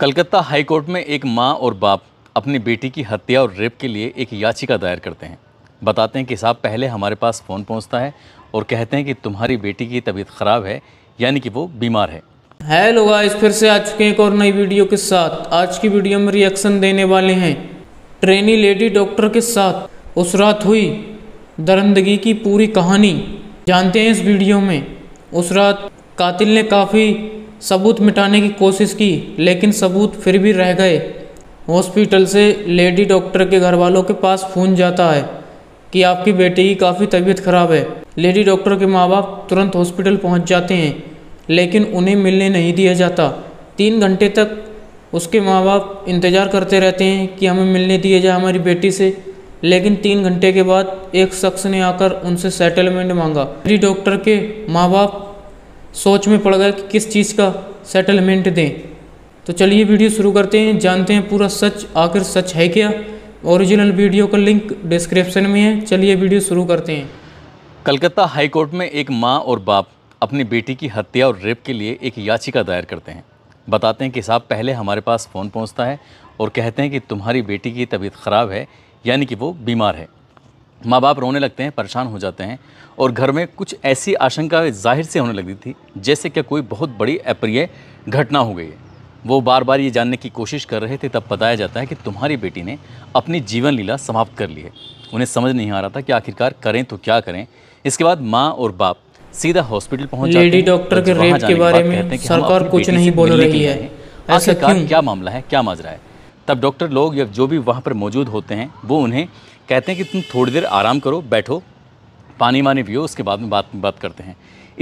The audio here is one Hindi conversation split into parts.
कलकत्ता हाईकोर्ट में एक माँ और बाप अपनी बेटी की हत्या और रेप के लिए एक याचिका दायर करते हैं बताते हैं कि साहब पहले हमारे पास फ़ोन पहुंचता है और कहते हैं कि तुम्हारी बेटी की तबीयत ख़राब है यानी कि वो बीमार है हेलो गाइस फिर से आ चुके हैं एक और नई वीडियो के साथ आज की वीडियो में रिएक्शन देने वाले हैं ट्रेनी लेडी डॉक्टर के साथ उस रात हुई दरंदगी की पूरी कहानी जानते हैं इस वीडियो में उस रात कातिल ने काफ़ी सबूत मिटाने की कोशिश की लेकिन सबूत फिर भी रह गए हॉस्पिटल से लेडी डॉक्टर के घर वालों के पास फ़ोन जाता है कि आपकी बेटी की काफ़ी तबीयत ख़राब है लेडी डॉक्टर के माँ बाप तुरंत हॉस्पिटल पहुँच जाते हैं लेकिन उन्हें मिलने नहीं दिया जाता तीन घंटे तक उसके माँ बाप इंतज़ार करते रहते हैं कि हमें मिलने दिया जाए हमारी बेटी से लेकिन तीन घंटे के बाद एक शख्स ने आकर उनसे सेटलमेंट मांगा लेडी डॉक्टर के माँ बाप सोच में पड़ गया कि किस चीज़ का सेटलमेंट दें तो चलिए वीडियो शुरू करते हैं जानते हैं पूरा सच आखिर सच है क्या ओरिजिनल वीडियो का लिंक डिस्क्रिप्शन में है चलिए वीडियो शुरू करते हैं कलकत्ता हाई कोर्ट में एक माँ और बाप अपनी बेटी की हत्या और रेप के लिए एक याचिका दायर करते हैं बताते हैं कि साहब पहले हमारे पास फ़ोन पहुँचता है और कहते हैं कि तुम्हारी बेटी की तबीयत ख़राब है यानी कि वो बीमार है माँ बाप रोने लगते हैं परेशान हो जाते हैं और घर में कुछ ऐसी आशंका जाहिर से होने लगी थी जैसे क्या कोई बहुत बड़ी अप्रिय घटना हो गई है वो बार बार ये जानने की कोशिश कर रहे थे तब बताया जाता है कि तुम्हारी बेटी ने अपनी जीवन लीला समाप्त कर ली है उन्हें समझ नहीं आ रहा था कि आखिरकार करें तो क्या करें इसके बाद माँ और बाप सीधा हॉस्पिटल पहुंच लेडी डॉक्टर के रेप के बारे में सरकार कुछ नहीं बोल रही है आखिरकार क्या मामला है क्या माजरा है तब डॉक्टर लोग या जो भी वहाँ पर मौजूद होते हैं वो उन्हें कहते हैं कि तुम थोड़ी देर आराम करो बैठो पानी वानी पियो उसके बाद में बात बात करते हैं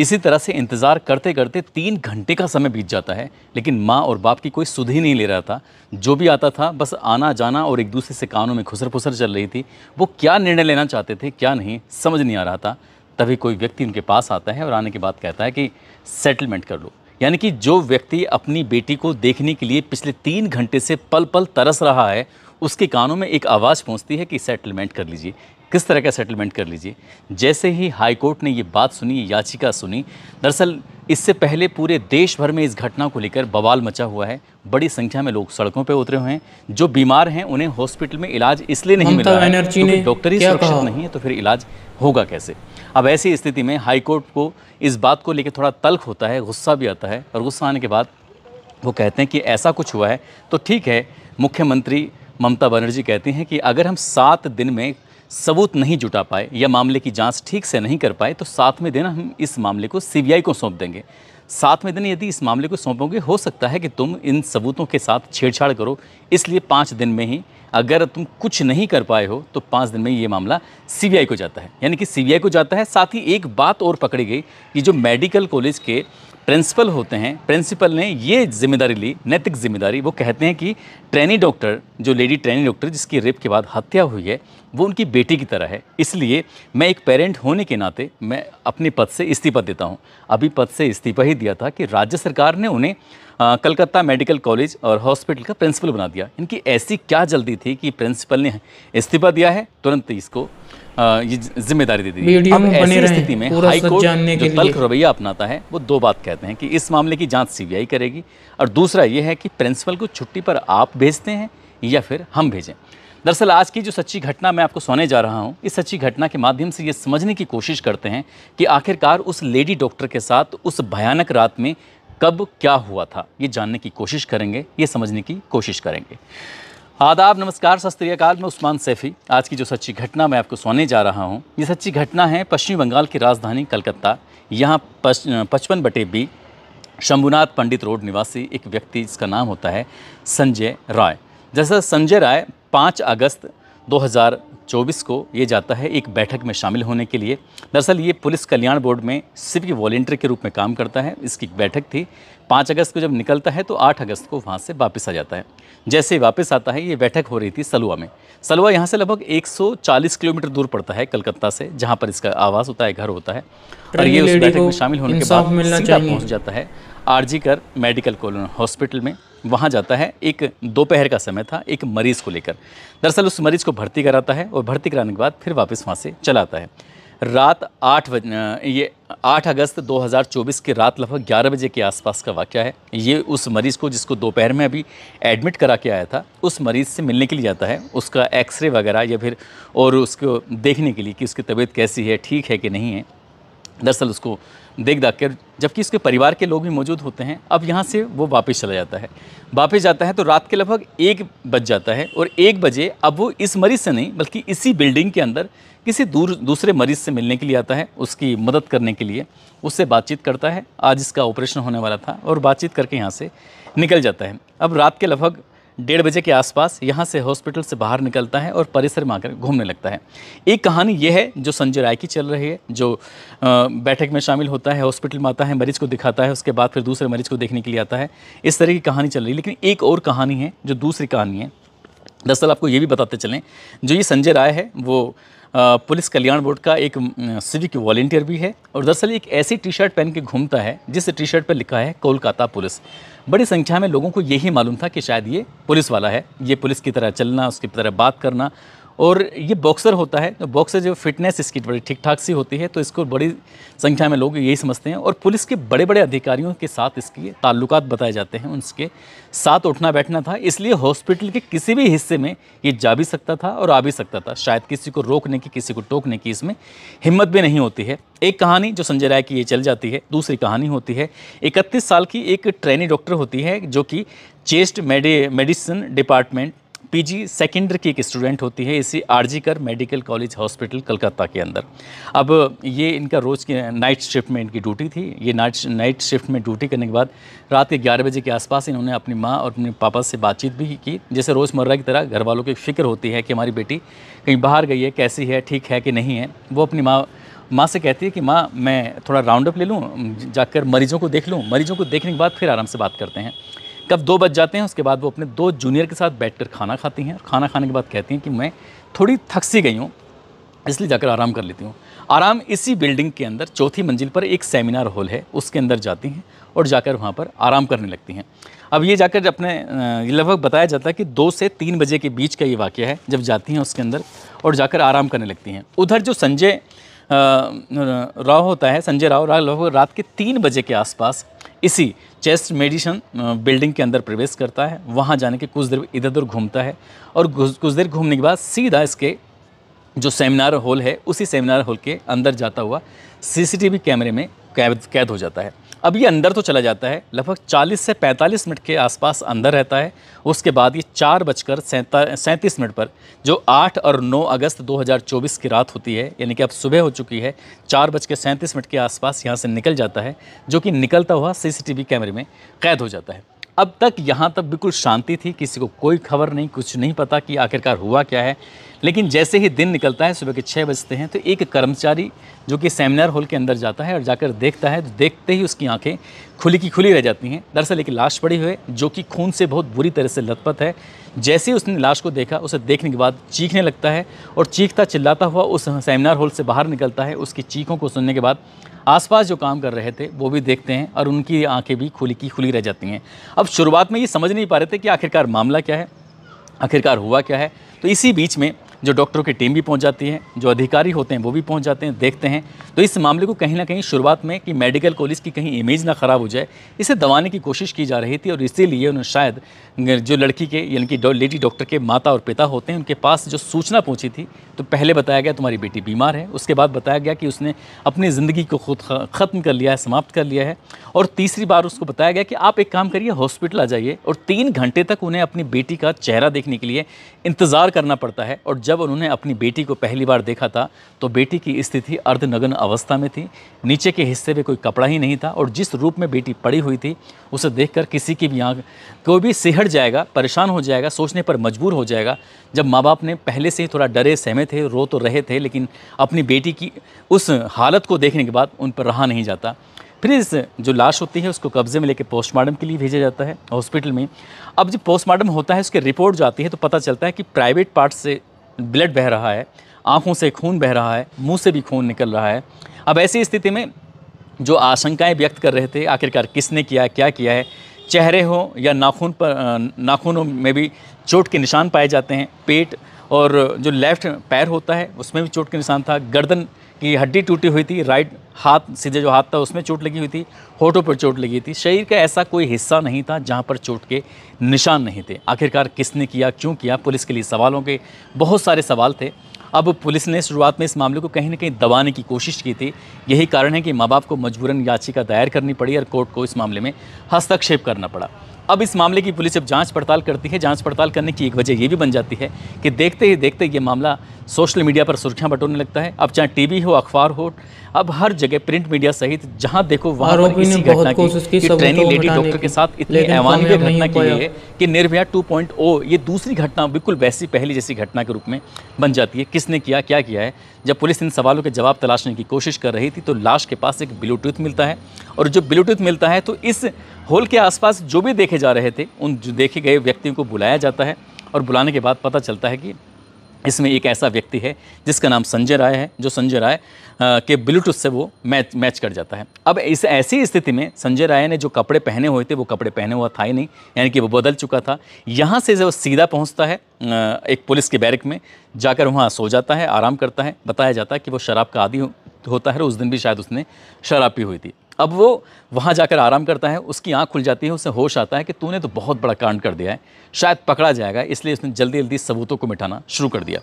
इसी तरह से इंतज़ार करते करते तीन घंटे का समय बीत जाता है लेकिन माँ और बाप की कोई सुध ही नहीं ले रहा था जो भी आता था बस आना जाना और एक दूसरे से कानों में खुसर फुसर चल रही थी वो क्या निर्णय लेना चाहते थे क्या नहीं समझ नहीं आ रहा था तभी कोई व्यक्ति उनके पास आता है और आने के बाद कहता है कि सेटलमेंट कर लो यानी कि जो व्यक्ति अपनी बेटी को देखने के लिए पिछले तीन घंटे से पल पल तरस रहा है उसके कानों में एक आवाज़ पहुंचती है कि सेटलमेंट कर लीजिए किस तरह का सेटलमेंट कर लीजिए जैसे ही हाई कोर्ट ने ये बात सुनी याचिका सुनी दरअसल इससे पहले पूरे देश भर में इस घटना को लेकर बवाल मचा हुआ है बड़ी संख्या में लोग सड़कों पर उतरे हुए हैं जो बीमार हैं उन्हें हॉस्पिटल में इलाज इसलिए नहीं मिला है डॉक्टर ही सुरक्षित नहीं है तो फिर इलाज होगा कैसे अब ऐसी स्थिति में हाईकोर्ट को इस बात को लेकर थोड़ा तल्ख होता है गुस्सा भी आता है और गुस्सा आने के बाद वो कहते हैं कि ऐसा कुछ हुआ है तो ठीक है मुख्यमंत्री ममता बनर्जी कहती हैं कि अगर हम सात दिन में सबूत नहीं जुटा पाए या मामले की जांच ठीक से नहीं कर पाए तो सातवें दिन हम इस मामले को सीबीआई को सौंप देंगे सातवें दिन यदि इस मामले को सौंपोगे हो सकता है कि तुम इन सबूतों के साथ छेड़छाड़ करो इसलिए पाँच दिन में ही अगर तुम कुछ नहीं कर पाए हो तो पाँच दिन में ये मामला सीबीआई को जाता है यानी कि सीबीआई को जाता है साथ ही एक बात और पकड़ी गई कि जो मेडिकल कॉलेज के प्रिंसिपल होते हैं प्रिंसिपल ने ये जिम्मेदारी ली नैतिक जिम्मेदारी वो कहते हैं कि ट्रेनी डॉक्टर जो लेडी ट्रेनी डॉक्टर जिसकी रेप के बाद हत्या हुई है वो उनकी बेटी की तरह है इसलिए मैं एक पेरेंट होने के नाते मैं अपने पद से इस्तीफा देता हूँ अभी पद से इस्तीफा ही दिया था कि राज्य सरकार ने उन्हें कलकत्ता मेडिकल कॉलेज और हॉस्पिटल का प्रिंसिपल बना दिया इनकी ऐसी क्या जल्दी थी कि प्रिंसिपल ने इस्तीफा दिया है तुरंत इसको ये जिम्मेदारी दे दी अब ऐसी स्थिति में हाई कोर्ट जो तल्ख रवैया अपनाता है वो दो बात कहते हैं कि इस मामले की जांच सीबीआई करेगी और दूसरा ये है कि प्रिंसिपल को छुट्टी पर आप भेजते हैं या फिर हम भेजें दरअसल आज की जो सच्ची घटना मैं आपको सोने जा रहा हूँ इस सच्ची घटना के माध्यम से ये समझने की कोशिश करते हैं कि आखिरकार उस लेडी डॉक्टर के साथ उस भयानक रात में कब क्या हुआ था ये जानने की कोशिश करेंगे ये समझने की कोशिश करेंगे आदाब नमस्कार सत में उस्मान सैफ़ी आज की जो सच्ची घटना मैं आपको सुनाने जा रहा हूँ ये सच्ची घटना है पश्चिम बंगाल की राजधानी कलकत्ता यहाँ पचपन बटे बी शंभुनाथ पंडित रोड निवासी एक व्यक्ति जिसका नाम होता है संजय राय जैसा संजय राय पाँच अगस्त 2024 को ये जाता है एक बैठक में शामिल होने के लिए दरअसल ये पुलिस कल्याण बोर्ड में सिविक वॉलेंटियर के रूप में काम करता है इसकी बैठक थी पाँच अगस्त को जब निकलता है तो आठ अगस्त को वहाँ से वापस आ जाता है जैसे वापस आता है ये बैठक हो रही थी सलुआ में सलुआ यहाँ से लगभग 140 किलोमीटर दूर पड़ता है कलकत्ता से जहाँ पर इसका आवास होता है घर होता है और ये उस बैठक में शामिल होने के बाद पहुँच जाता है आरजी कर मेडिकल कॉलोनी हॉस्पिटल में वहाँ जाता है एक दोपहर का समय था एक मरीज़ को लेकर दरअसल उस मरीज़ को भर्ती कराता है और भर्ती कराने के बाद फिर वापस वहाँ से चलाता है रात आठ बजे ये आठ अगस्त 2024 के रात लगभग ग्यारह बजे के आसपास का वाक़ है ये उस मरीज़ को जिसको दोपहर में अभी एडमिट करा के आया था उस मरीज़ से मिलने के लिए जाता है उसका एक्सरे वगैरह या फिर और उसको देखने के लिए कि उसकी तबीयत कैसी है ठीक है कि नहीं है दरअसल उसको देख दाख कर जबकि उसके परिवार के लोग भी मौजूद होते हैं अब यहाँ से वो वापस चला जाता है वापस जाता है तो रात के लगभग एक बज जाता है और एक बजे अब वो इस मरीज़ से नहीं बल्कि इसी बिल्डिंग के अंदर किसी दूर दूसरे मरीज़ से मिलने के लिए आता है उसकी मदद करने के लिए उससे बातचीत करता है आज इसका ऑपरेशन होने वाला था और बातचीत करके यहाँ से निकल जाता है अब रात के लगभग डेढ़ बजे के आसपास यहाँ से हॉस्पिटल से बाहर निकलता है और परिसर में आकर घूमने लगता है एक कहानी यह है जो संजय राय की चल रही है जो बैठक में शामिल होता है हॉस्पिटल में आता है मरीज को दिखाता है उसके बाद फिर दूसरे मरीज को देखने के लिए आता है इस तरह की कहानी चल रही है लेकिन एक और कहानी है जो दूसरी कहानी है दरअसल आपको ये भी बताते चलें जो ये संजय राय है वो पुलिस कल्याण बोर्ड का एक सिविक वॉल्टियर भी है और दरअसल एक ऐसी टी शर्ट पहन के घूमता है जिस टी शर्ट पर लिखा है कोलकाता पुलिस बड़ी संख्या में लोगों को यही मालूम था कि शायद ये पुलिस वाला है ये पुलिस की तरह चलना उसकी तरह बात करना और ये बॉक्सर होता है तो बॉक्सर जो फिटनेस इसकी बड़ी ठीक ठाक सी होती है तो इसको बड़ी संख्या में लोग यही समझते हैं और पुलिस के बड़े बड़े अधिकारियों के साथ इसके ताल्लुकात बताए जाते हैं उनके साथ उठना बैठना था इसलिए हॉस्पिटल के किसी भी हिस्से में ये जा भी सकता था और आ भी सकता था शायद किसी को रोकने की किसी को टोकने की इसमें हिम्मत भी नहीं होती है एक कहानी जो संजय राय की ये चल जाती है दूसरी कहानी होती है इकतीस साल की एक ट्रेनी डॉक्टर होती है जो कि chest medicine department PG secondary की एक स्टूडेंट होती है इसी आरजी कर मेडिकल कॉलेज हॉस्पिटल कलकत्ता के अंदर अब ये इनका रोज़ की नाइट शिफ्ट में इनकी ड्यूटी थी ये नाइट नाइट शिफ्ट में ड्यूटी करने के बाद रात के ग्यारह बजे के आसपास इन्होंने अपनी माँ और अपने पापा से बातचीत भी की जैसे रोज़मर्रा की तरह घर वालों की फिक्र होती है कि हमारी बेटी कहीं बाहर गई है कैसी है ठीक है कि नहीं है वो अपनी माँ माँ से कहती है कि माँ मैं थोड़ा राउंड अप ले लूँ जाकर मरीज़ों को देख लूँ मरीज़ों को देखने के बाद फिर आराम से बात करते हैं कब दो बज जाते हैं उसके बाद वो अपने दो जूनियर के साथ बैठकर खाना खाती हैं और खाना खाने के बाद कहती हैं कि मैं थोड़ी थक सी गई हूँ इसलिए जाकर आराम कर लेती हूँ आराम इसी बिल्डिंग के अंदर चौथी मंजिल पर एक सेमिनार हॉल है उसके अंदर जाती हैं और जाकर वहाँ पर आराम करने लगती हैं अब ये जाकर अपने लगभग बताया जाता है कि दो से तीन बजे के बीच का ये वाक्य है जब जाती हैं उसके अंदर और जाकर आराम करने लगती हैं उधर जो संजय राव होता है संजय राव राव लगभग रात के तीन बजे के आसपास इसी चेस्ट मेडिसन बिल्डिंग के अंदर प्रवेश करता है वहाँ जाने के कुछ देर इधर उधर घूमता है और कुछ देर घूमने के बाद सीधा इसके जो सेमिनार हॉल है उसी सेमिनार हॉल के अंदर जाता हुआ सीसीटीवी कैमरे में कैद कैद हो जाता है अब ये अंदर तो चला जाता है लगभग 40 से 45 मिनट के आसपास अंदर रहता है उसके बाद ये चार बजकर सैंतीस मिनट पर जो 8 और 9 अगस्त 2024 की रात होती है यानी कि अब सुबह हो चुकी है चार बज के सैंतीस मिनट के आसपास यहाँ से निकल जाता है जो कि निकलता हुआ सीसीटीवी कैमरे में कैद हो जाता है अब तक यहाँ तक बिल्कुल शांति थी किसी को कोई खबर नहीं कुछ नहीं पता कि आखिरकार हुआ क्या है लेकिन जैसे ही दिन निकलता है सुबह के छः बजते हैं तो एक कर्मचारी जो कि सेमिनार हॉल के अंदर जाता है और जाकर देखता है तो देखते ही उसकी आंखें खुली की खुली रह जाती हैं दरअसल एक लाश पड़ी हुई है जो कि खून से बहुत बुरी तरह से लथपथ है जैसे ही उसने लाश को देखा उसे देखने के बाद चीखने लगता है और चीखता चिल्लाता हुआ उस सेमिनार हॉल से बाहर निकलता है उसकी चीखों को सुनने के बाद आसपास जो काम कर रहे थे वो भी देखते हैं और उनकी आंखें भी खुली की खुली रह जाती हैं अब शुरुआत में ये समझ नहीं पा रहे थे कि आखिरकार मामला क्या है आखिरकार हुआ क्या है तो इसी बीच में जो डॉक्टरों की टीम भी पहुंच जाती है जो अधिकारी होते हैं वो भी पहुंच जाते हैं देखते हैं तो इस मामले को कहीं ना कहीं शुरुआत में कि मेडिकल कॉलेज की कहीं इमेज ना ख़राब हो जाए इसे दबाने की कोशिश की जा रही थी और इसीलिए उन्होंने शायद जो लड़की के यानी कि लेडी डॉक्टर के माता और पिता होते हैं उनके पास जो सूचना पहुँची थी तो पहले बताया गया तुम्हारी बेटी बीमार है उसके बाद बताया गया कि उसने अपनी ज़िंदगी को खुद ख़त्म कर लिया है समाप्त कर लिया है और तीसरी बार उसको बताया गया कि आप एक काम करिए हॉस्पिटल आ जाइए और तीन घंटे तक उन्हें अपनी बेटी का चेहरा देखने के लिए इंतज़ार करना पड़ता है और जब जब उन्होंने अपनी बेटी को पहली बार देखा था तो बेटी की स्थिति अर्धनग्न अवस्था में थी नीचे के हिस्से में कोई कपड़ा ही नहीं था और जिस रूप में बेटी पड़ी हुई थी उसे देखकर किसी की भी आँख कोई भी सिहड़ जाएगा परेशान हो जाएगा सोचने पर मजबूर हो जाएगा जब माँ बाप ने पहले से ही थोड़ा डरे सहमे थे रो तो रहे थे लेकिन अपनी बेटी की उस हालत को देखने के बाद उन पर रहा नहीं जाता फिर इस जो लाश होती है उसको कब्जे में लेकर पोस्टमार्टम के लिए भेजा जाता है हॉस्पिटल में अब जब पोस्टमार्टम होता है उसके रिपोर्ट जो आती है तो पता चलता है कि प्राइवेट पार्ट से ब्लड बह रहा है आँखों से खून बह रहा है मुंह से भी खून निकल रहा है अब ऐसी स्थिति में जो आशंकाएं व्यक्त कर रहे थे आखिरकार किसने किया क्या किया है चेहरे हो या नाखून पर नाखूनों में भी चोट के निशान पाए जाते हैं पेट और जो लेफ़्ट पैर होता है उसमें भी चोट के निशान था गर्दन कि हड्डी टूटी हुई थी राइट हाथ सीधे जो हाथ था उसमें चोट लगी हुई थी होठों पर चोट लगी थी शरीर का ऐसा कोई हिस्सा नहीं था जहां पर चोट के निशान नहीं थे आखिरकार किसने किया क्यों किया पुलिस के लिए सवालों के बहुत सारे सवाल थे अब पुलिस ने शुरुआत में इस मामले को कहीं ना कहीं दबाने की कोशिश की थी यही कारण है कि माँ बाप को मजबूरन याचिका दायर करनी पड़ी और कोर्ट को इस मामले में हस्तक्षेप करना पड़ा अब इस मामले की पुलिस जब जांच पड़ताल करती है जांच पड़ताल करने की एक वजह ये भी बन जाती है कि देखते ही देखते ये मामला सोशल मीडिया पर सुर्खियां बटोरने लगता है अब चाहे टीवी हो अखबार हो अब हर जगह प्रिंट मीडिया सहित जहां देखो वहाँ पर इसी घटना की ट्रेनी लेडी डॉक्टर के साथ इतनी ऐवानीय घटना की है कि निर्भया 2.0 ये दूसरी घटना बिल्कुल वैसी पहली जैसी घटना के रूप में बन जाती है किसने किया क्या किया है जब पुलिस इन सवालों के जवाब तलाशने की कोशिश कर रही थी तो लाश के पास एक ब्लूटूथ मिलता है और जो ब्लूटूथ मिलता है तो इस होल के आसपास जो भी देखे जा रहे थे उन देखे गए व्यक्तियों को बुलाया जाता है और बुलाने के बाद पता चलता है कि इसमें एक ऐसा व्यक्ति है जिसका नाम संजय राय है जो संजय राय के ब्लूटूथ से वो मैच मैच कर जाता है अब इस ऐसी स्थिति में संजय राय ने जो कपड़े पहने हुए थे वो कपड़े पहने हुआ था ही नहीं यानी कि वो बदल चुका था यहाँ से जब सीधा पहुँचता है एक पुलिस के बैरक में जाकर वहाँ सो जाता है आराम करता है बताया जाता है कि वो शराब का आदि होता है उस दिन भी शायद उसने शराब पी हुई थी अब वो वहाँ जाकर आराम करता है उसकी आँख खुल जाती है उसे होश आता है कि तूने तो बहुत बड़ा कांड कर दिया है शायद पकड़ा जाएगा इसलिए उसने जल्दी जल्दी सबूतों को मिटाना शुरू कर दिया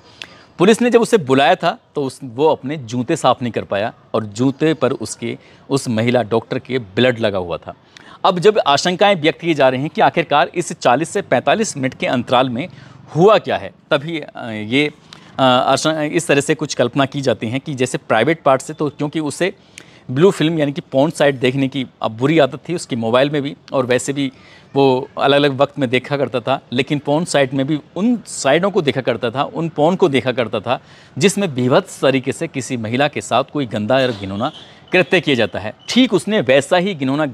पुलिस ने जब उसे बुलाया था तो उस वो अपने जूते साफ़ नहीं कर पाया और जूते पर उसके उस महिला डॉक्टर के ब्लड लगा हुआ था अब जब आशंकाएं व्यक्त की जा रही हैं कि आखिरकार इस 40 से 45 मिनट के अंतराल में हुआ क्या है तभी ये इस तरह से कुछ कल्पना की जाती हैं कि जैसे प्राइवेट पार्ट से तो क्योंकि उसे ब्लू फिल्म यानी कि पौन साइट देखने की अब बुरी आदत थी उसकी मोबाइल में भी और वैसे भी वो अलग अलग वक्त में देखा करता था लेकिन पौन साइट में भी उन साइडों को देखा करता था उन पौन को देखा करता था जिसमें बीभत्स तरीके से किसी महिला के साथ कोई गंदा या घिनौना कृत्य किया जाता है ठीक उसने वैसा ही घिनौना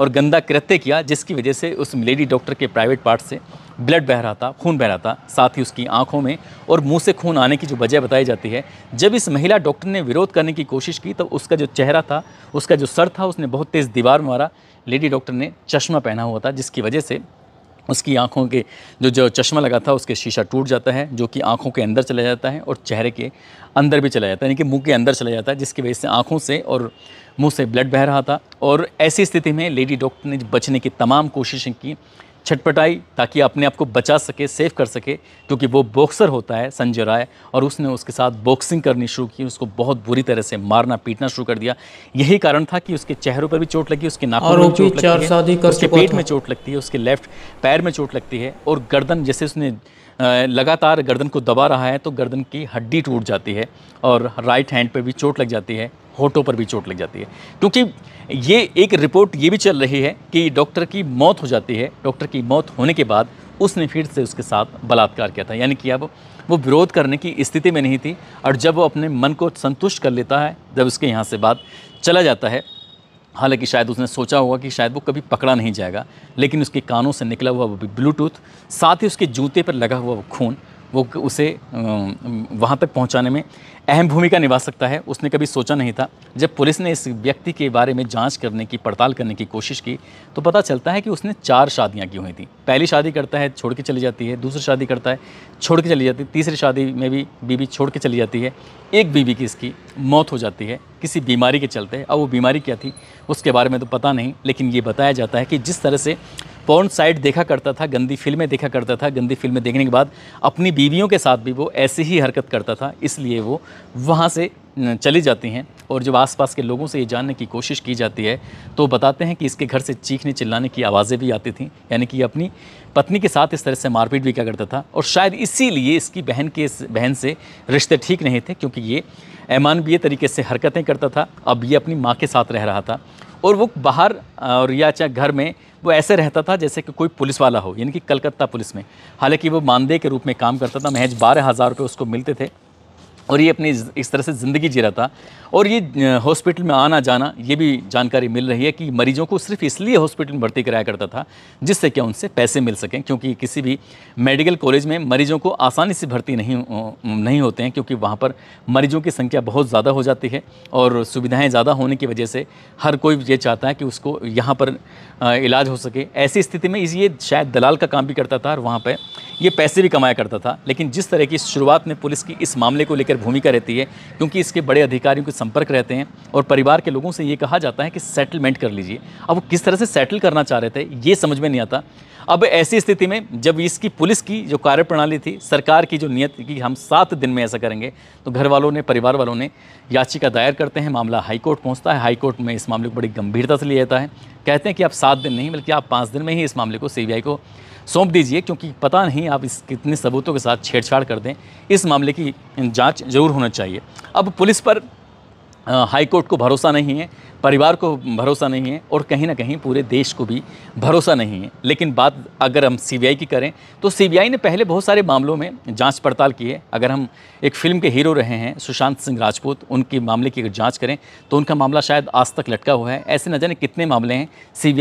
और गंदा कृत्य किया जिसकी वजह से उस लेडी डॉक्टर के प्राइवेट पार्ट से ब्लड बह रहा था खून बह रहा था साथ ही उसकी आंखों में और मुंह से खून आने की जो वजह बताई जाती है जब इस महिला डॉक्टर ने विरोध करने की कोशिश की तो उसका जो चेहरा था उसका जो सर था उसने बहुत तेज़ दीवार मारा लेडी डॉक्टर ने चश्मा पहना हुआ था जिसकी वजह से उसकी आँखों के जो जो चश्मा लगा था उसके शीशा टूट जाता है जो कि आँखों के अंदर चला जाता है और चेहरे के अंदर भी चला जाता है यानी कि मुंह के अंदर चला जाता है जिसकी वजह से आँखों से और मुंह से ब्लड बह रहा था और ऐसी स्थिति में लेडी डॉक्टर ने बचने की तमाम कोशिशें की छटपटाई ताकि अपने आप को बचा सके सेव कर सके क्योंकि वो बॉक्सर होता है संजय राय और उसने उसके साथ बॉक्सिंग करनी शुरू की उसको बहुत बुरी तरह से मारना पीटना शुरू कर दिया यही कारण था कि उसके चेहरों पर भी चोट लगी उसके नाकों में चोट लगती है उसके पेट में चोट लगती है उसके लेफ्ट पैर में चोट लगती है और गर्दन जैसे उसने लगातार गर्दन को दबा रहा है तो गर्दन की हड्डी टूट जाती है और राइट हैंड पर भी चोट लग जाती है होठों पर भी चोट लग जाती है क्योंकि ये एक रिपोर्ट ये भी चल रही है कि डॉक्टर की मौत हो जाती है डॉक्टर की मौत होने के बाद उसने फिर से उसके साथ बलात्कार किया था यानी कि अब वो विरोध करने की स्थिति में नहीं थी और जब वो अपने मन को संतुष्ट कर लेता है जब उसके यहाँ से बात चला जाता है हालांकि शायद उसने सोचा होगा कि शायद वो कभी पकड़ा नहीं जाएगा लेकिन उसके कानों से निकला हुआ वो ब्लूटूथ साथ ही उसके जूते पर लगा हुआ वो खून वो उसे वहाँ तक पहुँचाने में अहम भूमिका निभा सकता है उसने कभी सोचा नहीं था जब पुलिस ने इस व्यक्ति के बारे में जांच करने की पड़ताल करने की कोशिश की तो पता चलता है कि उसने चार शादियाँ की हुई थी पहली शादी करता है छोड़ के चली जाती है दूसरी शादी करता है छोड़ के चली जाती है तीसरी शादी में भी बीवी छोड़ के चली जाती है एक बीवी की इसकी मौत हो जाती है किसी बीमारी के चलते अब वो बीमारी क्या थी उसके बारे में तो पता नहीं लेकिन ये बताया जाता है कि जिस तरह से पॉर्न साइट देखा करता था गंदी फिल्में देखा करता था गंदी फिल्में देखने के बाद अपनी बीवियों के साथ भी वो ऐसी ही हरकत करता था इसलिए वो वहाँ से चली जाती हैं और जब आसपास के लोगों से ये जानने की कोशिश की जाती है तो बताते हैं कि इसके घर से चीखने चिल्लाने की आवाज़ें भी आती थी यानी कि अपनी पत्नी के साथ इस तरह से मारपीट भी क्या करता था और शायद इसीलिए इसकी बहन के बहन से रिश्ते ठीक नहीं थे क्योंकि ये अमानवीय तरीके से हरकतें करता था अब ये अपनी माँ के साथ रह रहा था और वो बाहर और या चाहे घर में वो ऐसे रहता था जैसे कि कोई पुलिस वाला हो यानी कि कलकत्ता पुलिस में हालांकि वो मानदेय के रूप में काम करता था महज बारह हज़ार रुपये उसको मिलते थे और ये अपनी इस तरह से ज़िंदगी जी रहा था और ये हॉस्पिटल में आना जाना ये भी जानकारी मिल रही है कि मरीजों को सिर्फ इसलिए हॉस्पिटल में भर्ती कराया करता था जिससे क्या उनसे पैसे मिल सकें क्योंकि किसी भी मेडिकल कॉलेज में मरीजों को आसानी से भर्ती नहीं नहीं होते हैं क्योंकि वहाँ पर मरीजों की संख्या बहुत ज़्यादा हो जाती है और सुविधाएँ ज़्यादा होने की वजह से हर कोई ये चाहता है कि उसको यहाँ पर इलाज हो सके ऐसी स्थिति में ये शायद दलाल का काम भी करता था और वहाँ पर ये पैसे भी कमाया करता था लेकिन जिस तरह की शुरुआत में पुलिस की इस मामले को लेकर लेकर भूमिका रहती है क्योंकि इसके बड़े अधिकारियों के संपर्क रहते हैं और परिवार के लोगों से ये कहा जाता है कि सेटलमेंट कर लीजिए अब वो किस तरह से सेटल करना चाह रहे थे ये समझ में नहीं आता अब ऐसी स्थिति में जब इसकी पुलिस की जो कार्यप्रणाली थी सरकार की जो नियत कि हम सात दिन में ऐसा करेंगे तो घर वालों ने परिवार वालों ने याचिका दायर करते हैं मामला हाईकोर्ट पहुंचता है हाईकोर्ट में इस मामले को बड़ी गंभीरता से लिया जाता है कहते हैं कि आप सात दिन नहीं बल्कि आप पाँच दिन में ही इस मामले को सीबीआई को सौंप दीजिए क्योंकि पता नहीं आप इस कितने सबूतों के साथ छेड़छाड़ कर दें इस मामले की जांच जरूर होना चाहिए अब पुलिस पर हाईकोर्ट को भरोसा नहीं है परिवार को भरोसा नहीं है और कहीं ना कहीं पूरे देश को भी भरोसा नहीं है लेकिन बात अगर हम सीबीआई की करें तो सीबीआई ने पहले बहुत सारे मामलों में जांच पड़ताल की है अगर हम एक फिल्म के हीरो रहे हैं सुशांत सिंह राजपूत उनके मामले की अगर जाँच करें तो उनका मामला शायद आज तक लटका हुआ है ऐसे न जाने कितने मामले हैं सी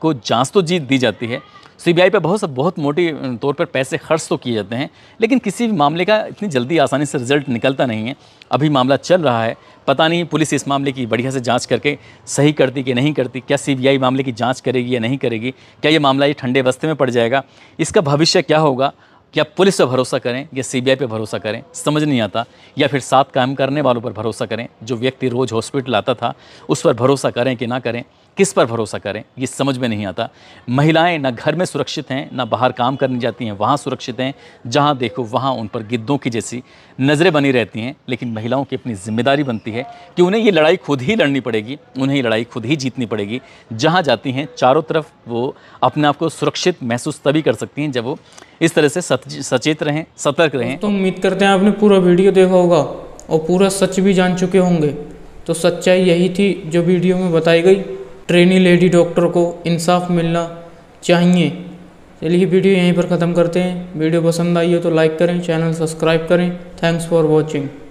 को जाँच तो जीत दी जाती है सीबीआई पे बहुत बहुत मोटी तौर पर पैसे खर्च तो किए जाते हैं लेकिन किसी भी मामले का इतनी जल्दी आसानी से रिजल्ट निकलता नहीं है अभी मामला चल रहा है पता नहीं पुलिस इस मामले की बढ़िया से जांच करके सही करती कि नहीं करती क्या सीबीआई मामले की जांच करेगी या नहीं करेगी क्या ये मामला ये ठंडे बस्ते में पड़ जाएगा इसका भविष्य क्या होगा क्या पुलिस पर भरोसा करें या सीबीआई पर भरोसा करें समझ नहीं आता या फिर साथ काम करने वालों पर भरोसा करें जो व्यक्ति रोज़ हॉस्पिटल आता था उस पर भरोसा करें कि ना करें किस पर भरोसा करें ये समझ में नहीं आता महिलाएं ना घर में सुरक्षित हैं ना बाहर काम करने जाती हैं वहाँ सुरक्षित हैं जहाँ देखो वहाँ उन पर गिद्धों की जैसी नज़रें बनी रहती हैं लेकिन महिलाओं की अपनी जिम्मेदारी बनती है कि उन्हें ये लड़ाई खुद ही लड़नी पड़ेगी उन्हें ये लड़ाई खुद ही जीतनी पड़ेगी जहाँ जाती हैं चारों तरफ वो अपने आप को सुरक्षित महसूस तभी कर सकती हैं जब वो इस तरह से सचेत रहें सतर्क रहें तो उम्मीद करते हैं आपने पूरा वीडियो देखा होगा और पूरा सच भी जान चुके होंगे तो सच्चाई यही थी जो वीडियो में बताई गई ट्रेनी लेडी डॉक्टर को इंसाफ मिलना चाहिए चलिए वीडियो यहीं पर ख़त्म करते हैं वीडियो पसंद आई हो तो लाइक करें चैनल सब्सक्राइब करें थैंक्स फॉर वॉचिंग